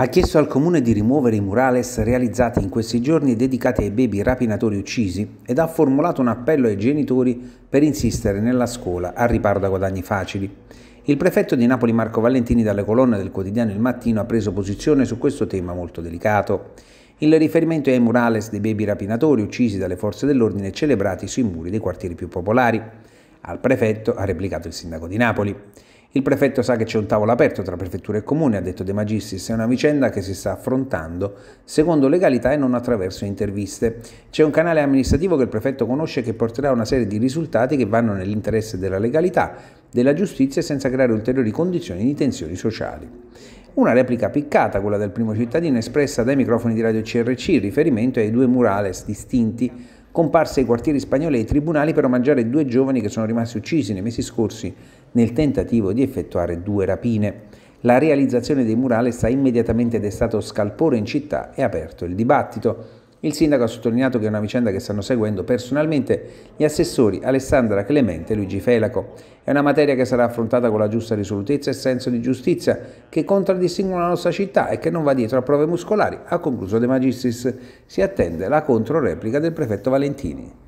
ha chiesto al comune di rimuovere i murales realizzati in questi giorni dedicati ai baby rapinatori uccisi ed ha formulato un appello ai genitori per insistere nella scuola al riparo da guadagni facili. Il prefetto di Napoli Marco Valentini dalle colonne del quotidiano Il Mattino ha preso posizione su questo tema molto delicato. Il riferimento è ai murales dei baby rapinatori uccisi dalle forze dell'ordine e celebrati sui muri dei quartieri più popolari. Al prefetto ha replicato il sindaco di Napoli. Il prefetto sa che c'è un tavolo aperto tra prefettura e comune, ha detto De Magistris, è una vicenda che si sta affrontando secondo legalità e non attraverso interviste. C'è un canale amministrativo che il prefetto conosce che porterà una serie di risultati che vanno nell'interesse della legalità, della giustizia e senza creare ulteriori condizioni di tensioni sociali. Una replica piccata, quella del primo cittadino, espressa dai microfoni di Radio CRC, riferimento ai due murales distinti comparse ai quartieri spagnoli e ai tribunali per omaggiare due giovani che sono rimasti uccisi nei mesi scorsi nel tentativo di effettuare due rapine. La realizzazione dei murales ha immediatamente destato scalpore in città e aperto il dibattito. Il sindaco ha sottolineato che è una vicenda che stanno seguendo personalmente gli assessori Alessandra Clemente e Luigi Felaco. È una materia che sarà affrontata con la giusta risolutezza e senso di giustizia che contraddistinguono la nostra città e che non va dietro a prove muscolari, ha concluso De Magistris. Si attende la controreplica del prefetto Valentini.